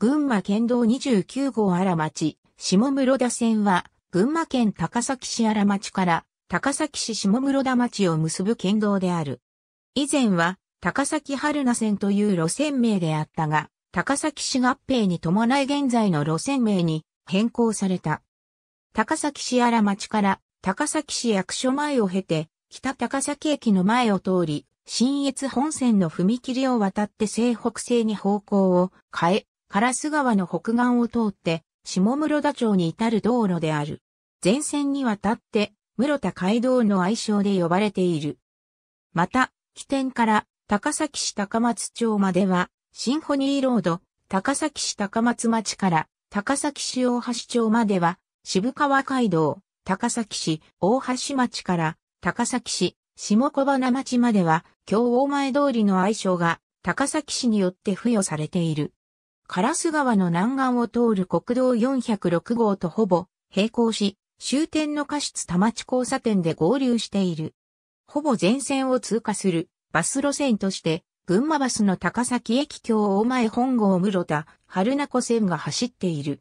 群馬県道29号荒町、下室田線は、群馬県高崎市荒町から高崎市下室田町を結ぶ県道である。以前は高崎春名線という路線名であったが、高崎市合併に伴い現在の路線名に変更された。高崎市荒町から高崎市役所前を経て、北高崎駅の前を通り、新越本線の踏切を渡って西北西に方向を変え、烏川の北岸を通って、下室田町に至る道路である。前線にわたって、室田街道の愛称で呼ばれている。また、起点から高崎市高松町までは、シンフォニーロード、高崎市高松町から高崎市大橋町までは、渋川街道、高崎市大橋町から高崎市下小花町までは、京大前通りの愛称が高崎市によって付与されている。カラス川の南岸を通る国道406号とほぼ並行し、終点の過失田町交差点で合流している。ほぼ全線を通過するバス路線として、群馬バスの高崎駅京大前本郷室田、春名湖線が走っている。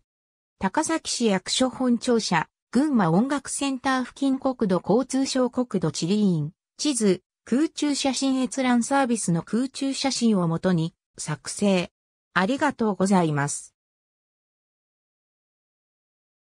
高崎市役所本庁舎、群馬音楽センター付近国土交通省国土地理院、地図、空中写真閲覧サービスの空中写真をもとに、作成、ありがとうございます。